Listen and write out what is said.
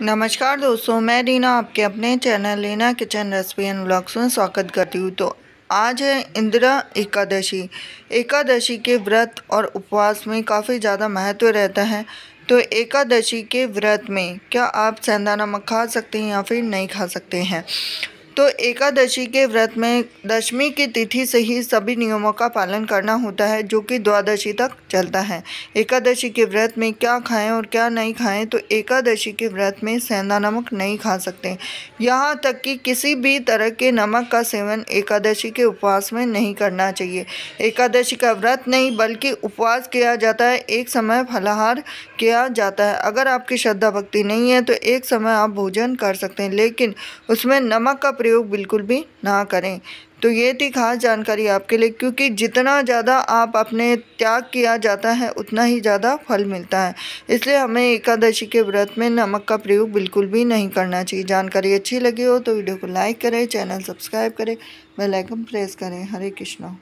नमस्कार दोस्तों मैं रीना आपके अपने channel Reena kitchen recipe and blogs में स्वागत करती हूँ तो आज है इंदिरा एकादशी एकादशी के व्रत और उपवास में काफ़ी ज़्यादा महत्व रहता है तो एकादशी के व्रत में क्या आप सेंधा नमक खा सकते हैं या फिर नहीं खा सकते हैं तो एकादशी के व्रत में दशमी की तिथि से ही सभी नियमों का पालन करना होता है जो कि द्वादशी तक चलता है एकादशी के व्रत में क्या खाएं और क्या नहीं खाएं तो एकादशी के व्रत में सेंधा नमक नहीं खा सकते यहाँ तक कि किसी भी तरह के नमक का सेवन एकादशी के उपवास में नहीं करना चाहिए एकादशी का व्रत नहीं बल्कि उपवास किया जाता है एक समय फलाहार किया जाता है अगर आपकी श्रद्धा भक्ति नहीं है तो एक समय आप भोजन कर सकते हैं लेकिन उसमें नमक का प्रयोग बिल्कुल भी ना करें तो ये थी खास जानकारी आपके लिए क्योंकि जितना ज़्यादा आप अपने त्याग किया जाता है उतना ही ज़्यादा फल मिलता है इसलिए हमें एकादशी के व्रत में नमक का प्रयोग बिल्कुल भी नहीं करना चाहिए जानकारी अच्छी लगी हो तो वीडियो को लाइक करें चैनल सब्सक्राइब करें बेलाइकन प्रेस करें हरे कृष्णा